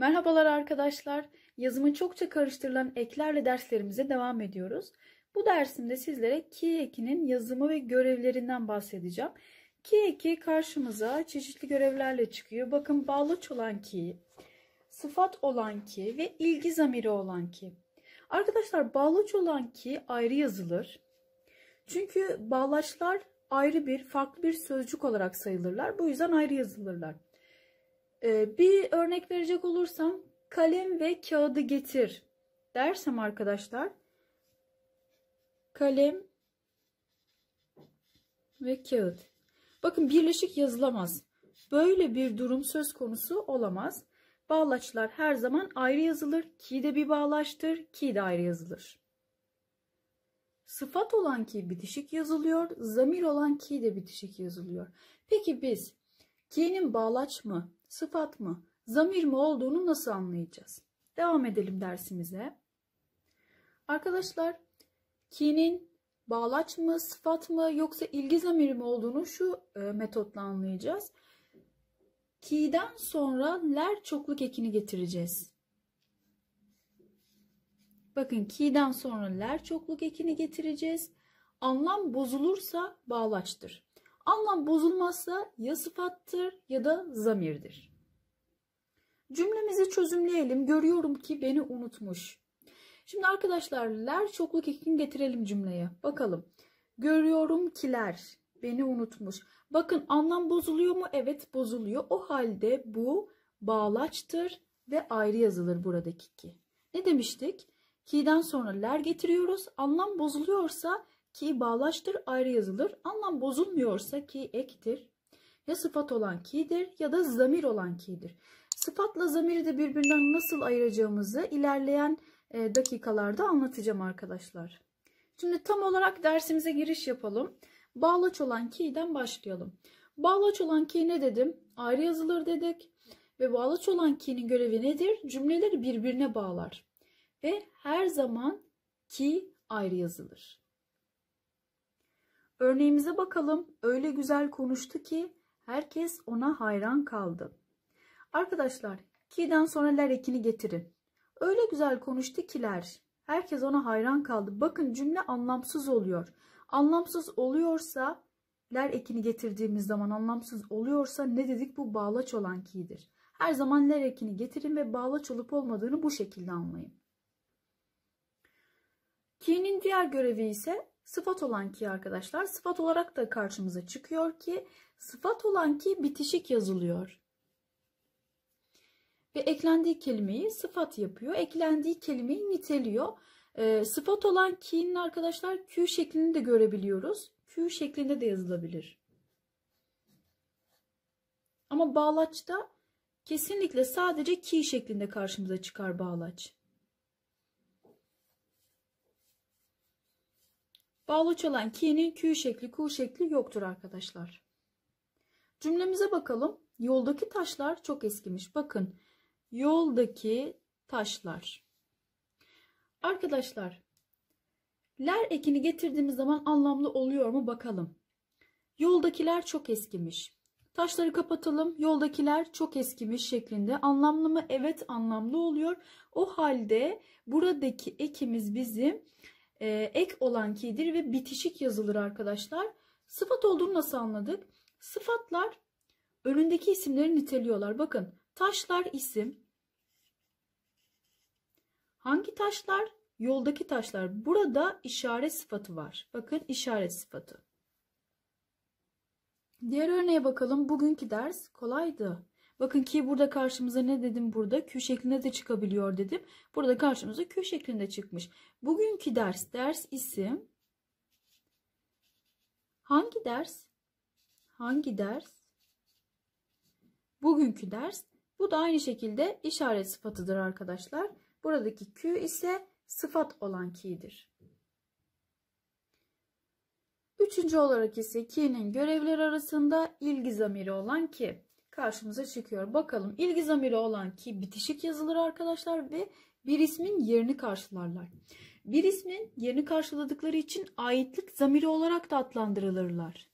Merhabalar arkadaşlar. Yazımı çokça karıştırılan eklerle derslerimize devam ediyoruz. Bu dersimde sizlere ki ekinin yazımı ve görevlerinden bahsedeceğim. Ki eki karşımıza çeşitli görevlerle çıkıyor. Bakın bağlaç olan ki, sıfat olan ki ve ilgi zamiri olan ki. Arkadaşlar bağlaç olan ki ayrı yazılır. Çünkü bağlaçlar ayrı bir farklı bir sözcük olarak sayılırlar. Bu yüzden ayrı yazılırlar. Ee, bir örnek verecek olursam kalem ve kağıdı getir dersem arkadaşlar kalem ve kağıt. Bakın birleşik yazılamaz. Böyle bir durum söz konusu olamaz. Bağlaçlar her zaman ayrı yazılır. Ki de bir bağlaçtır, ki de ayrı yazılır. Sıfat olan ki bitişik yazılıyor, zamir olan ki de bitişik yazılıyor. Peki biz K'nin bağlaç mı, sıfat mı, zamir mi olduğunu nasıl anlayacağız? Devam edelim dersimize. Arkadaşlar K'nin bağlaç mı, sıfat mı yoksa ilgi zamiri mi olduğunu şu e, metotla anlayacağız. Ki'den sonra ler çokluk ekini getireceğiz. Bakın ki'den sonra ler çokluk ekini getireceğiz. Anlam bozulursa bağlaçtır. Anlam bozulmazsa ya sıfattır ya da zamirdir. Cümlemizi çözümleyelim. Görüyorum ki beni unutmuş. Şimdi arkadaşlar ler çokluk ekini getirelim cümleye. Bakalım. Görüyorum kiler beni unutmuş. Bakın anlam bozuluyor mu? Evet bozuluyor. O halde bu bağlaçtır ve ayrı yazılır buradaki ki. Ne demiştik? Ki'den sonra ler getiriyoruz. Anlam bozuluyorsa ki bağlaştır ayrı yazılır. Anlam bozulmuyorsa ki ektir. Ya sıfat olan ki'dir ya da zamir olan ki'dir. Sıfatla zamiri de birbirinden nasıl ayıracağımızı ilerleyen e, dakikalarda anlatacağım arkadaşlar. Şimdi tam olarak dersimize giriş yapalım. Bağlaç olan ki'den başlayalım. Bağlaç olan ki ne dedim? Ayrı yazılır dedik. Ve bağlaç olan ki'nin görevi nedir? Cümleleri birbirine bağlar. Ve her zaman ki ayrı yazılır. Örneğimize bakalım. Öyle güzel konuştu ki herkes ona hayran kaldı. Arkadaşlar ki'den sonra ler ekini getirin. Öyle güzel konuştu kiler. Herkes ona hayran kaldı. Bakın cümle anlamsız oluyor. Anlamsız oluyorsa ler ekini getirdiğimiz zaman anlamsız oluyorsa ne dedik bu bağlaç olan ki'dir. Her zaman ler ekini getirin ve bağlaç olup olmadığını bu şekilde anlayın. Ki'nin diğer görevi ise Sıfat olan ki arkadaşlar sıfat olarak da karşımıza çıkıyor ki sıfat olan ki bitişik yazılıyor. Ve eklendiği kelimeyi sıfat yapıyor. Eklendiği kelimeyi niteliyor. E, sıfat olan ki'nin arkadaşlar Q şeklini de görebiliyoruz. Q şeklinde de yazılabilir. Ama bağlaçta kesinlikle sadece ki şeklinde karşımıza çıkar bağlaç. Bağlı çalan ki'nin Q şekli, Q şekli yoktur arkadaşlar. Cümlemize bakalım. Yoldaki taşlar çok eskimiş. Bakın yoldaki taşlar. Arkadaşlar ler ekini getirdiğimiz zaman anlamlı oluyor mu bakalım. Yoldakiler çok eskimiş. Taşları kapatalım. Yoldakiler çok eskimiş şeklinde. Anlamlı mı? Evet anlamlı oluyor. O halde buradaki ekimiz bizim e, ek olan ki'dir ve bitişik yazılır arkadaşlar. Sıfat olduğunu nasıl anladık? Sıfatlar önündeki isimleri niteliyorlar. Bakın taşlar isim. Hangi taşlar? Yoldaki taşlar. Burada işaret sıfatı var. Bakın işaret sıfatı. Diğer örneğe bakalım. Bugünkü ders kolaydı. Bakın ki burada karşımıza ne dedim burada? kü şeklinde de çıkabiliyor dedim. Burada karşımıza kü şeklinde çıkmış. Bugünkü ders, ders isim. Hangi ders? Hangi ders? Bugünkü ders. Bu da aynı şekilde işaret sıfatıdır arkadaşlar. Buradaki kü ise sıfat olan ki'dir. Üçüncü olarak ise ki'nin görevler arasında ilgi zamiri olan ki karşımıza çıkıyor. Bakalım ilgi zamiri olan ki bitişik yazılır arkadaşlar ve bir ismin yerini karşılarlar. Bir ismin yerini karşıladıkları için aitlik zamiri olarak da adlandırılırlar.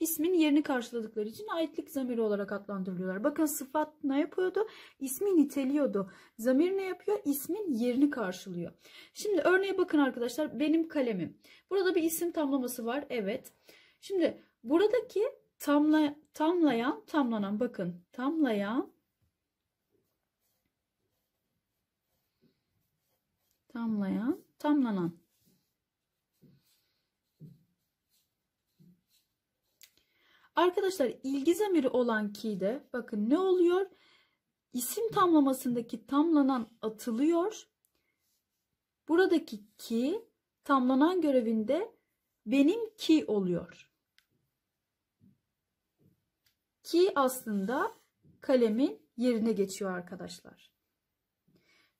İsmin yerini karşıladıkları için aitlik zamiri olarak adlandırılıyorlar. Bakın sıfat ne yapıyordu? İsmi niteliyordu. Zamir ne yapıyor? İsmin yerini karşılıyor. Şimdi örneğe bakın arkadaşlar. Benim kalemim. Burada bir isim tamlaması var. Evet. Şimdi buradaki Tamla, tamlayan, tamlanan bakın. Tamlayan, tamlayan, tamlanan. Arkadaşlar ilgi zamiri olan de, bakın ne oluyor? İsim tamlamasındaki tamlanan atılıyor. Buradaki ki tamlanan görevinde benim ki oluyor ki aslında kalemin yerine geçiyor arkadaşlar.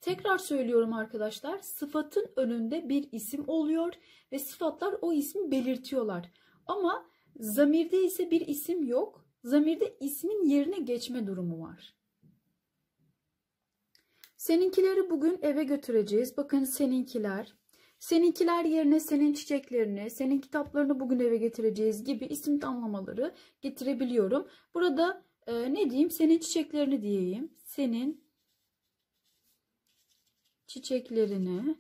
Tekrar söylüyorum arkadaşlar sıfatın önünde bir isim oluyor ve sıfatlar o ismi belirtiyorlar. Ama zamirde ise bir isim yok. Zamirde ismin yerine geçme durumu var. Seninkileri bugün eve götüreceğiz. Bakın seninkiler, Seninkiler yerine senin çiçeklerini, senin kitaplarını bugün eve getireceğiz gibi isim tamlamaları getirebiliyorum. Burada e, ne diyeyim? Senin çiçeklerini diyeyim. Senin çiçeklerini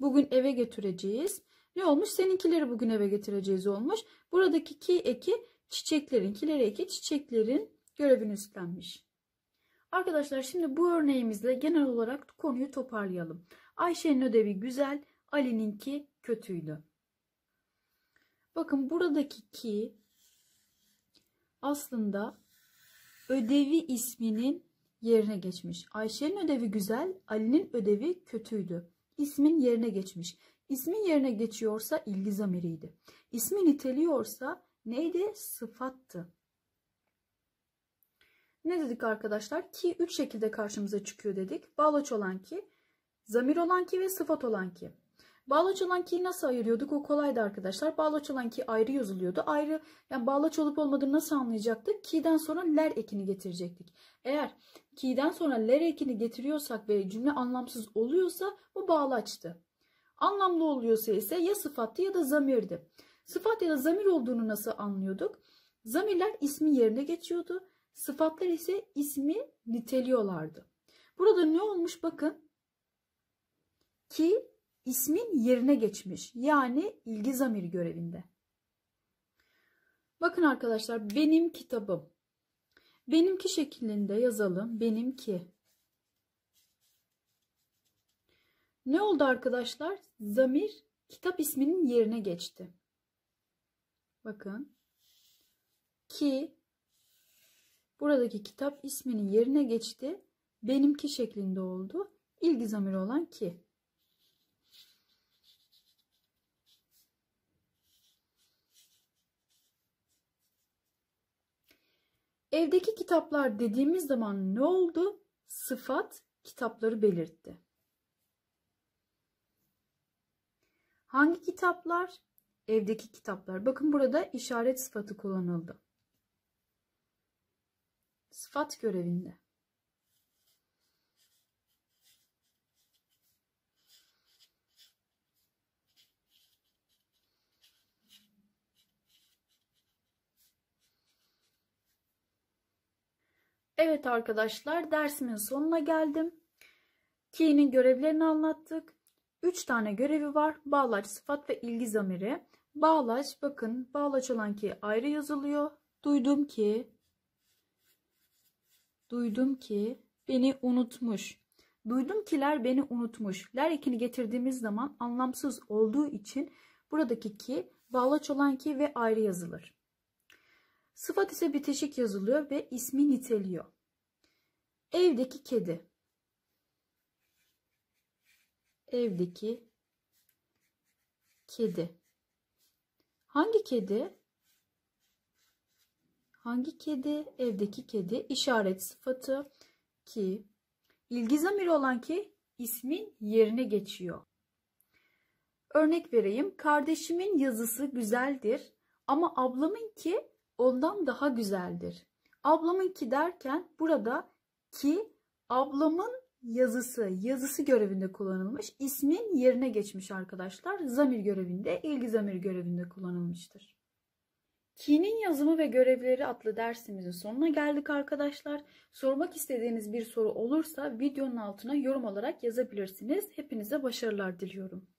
bugün eve getireceğiz. Ne olmuş? Seninkileri bugün eve getireceğiz olmuş. Buradaki ki eki çiçeklerin, kileri eki çiçeklerin görevini üstlenmiş. Arkadaşlar şimdi bu örneğimizle genel olarak konuyu toparlayalım. Ayşe'nin ödevi güzel, Ali'ninki kötüydü. Bakın buradaki ki aslında ödevi isminin yerine geçmiş. Ayşe'nin ödevi güzel, Ali'nin ödevi kötüydü. İsmin yerine geçmiş. İsmin yerine geçiyorsa ilgi zamiriydi. İsmi niteliyorsa neydi? Sıfattı. Ne dedik arkadaşlar? Ki üç şekilde karşımıza çıkıyor dedik. Bağlaç olan ki Zamir olan ki ve sıfat olan ki. Bağlaç olan ki nasıl ayırıyorduk? O kolaydı arkadaşlar. Bağlaç olan ki ayrı yazılıyordu. Ayrı yani bağlaç olup olmadığını nasıl anlayacaktık? Ki'den sonra ler ekini getirecektik. Eğer ki'den sonra ler ekini getiriyorsak ve cümle anlamsız oluyorsa bu bağlaçtı. Anlamlı oluyorsa ise ya sıfattı ya da zamirdi. Sıfat ya da zamir olduğunu nasıl anlıyorduk? Zamirler ismi yerine geçiyordu. Sıfatlar ise ismi niteliyorlardı. Burada ne olmuş bakın ki ismin yerine geçmiş. Yani ilgi zamiri görevinde. Bakın arkadaşlar benim kitabım. Benimki şeklinde yazalım. Benimki. Ne oldu arkadaşlar? Zamir kitap isminin yerine geçti. Bakın. Ki buradaki kitap isminin yerine geçti. Benimki şeklinde oldu. İlgi zamiri olan ki. Evdeki kitaplar dediğimiz zaman ne oldu? Sıfat kitapları belirtti. Hangi kitaplar? Evdeki kitaplar. Bakın burada işaret sıfatı kullanıldı. Sıfat görevinde. Evet arkadaşlar dersimin sonuna geldim. Ki'nin görevlerini anlattık. 3 tane görevi var. Bağlaç, sıfat ve ilgi zamiri. Bağlaç bakın bağlaç olan ki ayrı yazılıyor. Duydum ki duydum ki beni unutmuş. Duydum kiler beni unutmuş. Ler ikini getirdiğimiz zaman anlamsız olduğu için buradaki ki bağlaç olan ki ve ayrı yazılır. Sıfat ise bitişik yazılıyor ve ismi niteliyor. Evdeki kedi. Evdeki kedi. Hangi kedi? Hangi kedi? Evdeki kedi. İşaret sıfatı ki. İlgi zamiri olan ki ismin yerine geçiyor. Örnek vereyim. Kardeşimin yazısı güzeldir ama ablamın ki ondan daha güzeldir. Ablamın ki derken burada ki ablamın yazısı, yazısı görevinde kullanılmış. İsmin yerine geçmiş arkadaşlar. Zamir görevinde, ilgi zamir görevinde kullanılmıştır. Ki'nin yazımı ve görevleri adlı dersimizin sonuna geldik arkadaşlar. Sormak istediğiniz bir soru olursa videonun altına yorum olarak yazabilirsiniz. Hepinize başarılar diliyorum.